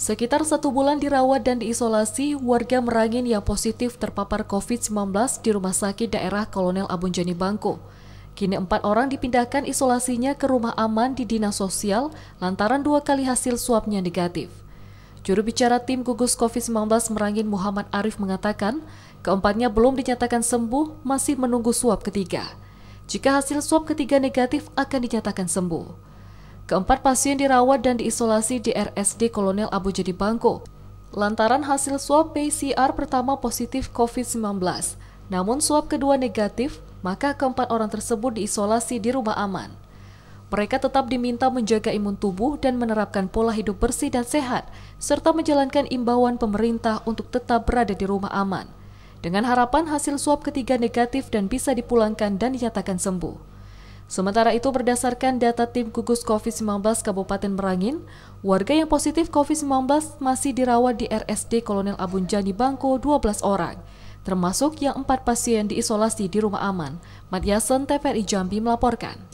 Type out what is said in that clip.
Sekitar satu bulan dirawat dan diisolasi, warga Merangin yang positif terpapar COVID-19 di Rumah Sakit Daerah Kolonel Abunjani Bangko. Kini empat orang dipindahkan isolasinya ke rumah aman di Dinas Sosial lantaran dua kali hasil swabnya negatif. Juru bicara tim gugus COVID-19 Merangin Muhammad Arif mengatakan, keempatnya belum dinyatakan sembuh, masih menunggu swab ketiga. Jika hasil swab ketiga negatif akan dinyatakan sembuh. Keempat pasien dirawat dan diisolasi di RSD Kolonel Abu Jadi Bangko. Lantaran hasil swab PCR pertama positif COVID-19, namun swab kedua negatif, maka keempat orang tersebut diisolasi di rumah aman. Mereka tetap diminta menjaga imun tubuh dan menerapkan pola hidup bersih dan sehat, serta menjalankan imbauan pemerintah untuk tetap berada di rumah aman. Dengan harapan hasil swab ketiga negatif dan bisa dipulangkan dan dinyatakan sembuh. Sementara itu berdasarkan data tim gugus COVID-19 Kabupaten Merangin, warga yang positif COVID-19 masih dirawat di RSD Kolonel Abunjani Jani Bangko 12 orang, termasuk yang empat pasien diisolasi di rumah aman. Matiasen TVRI Jambi melaporkan.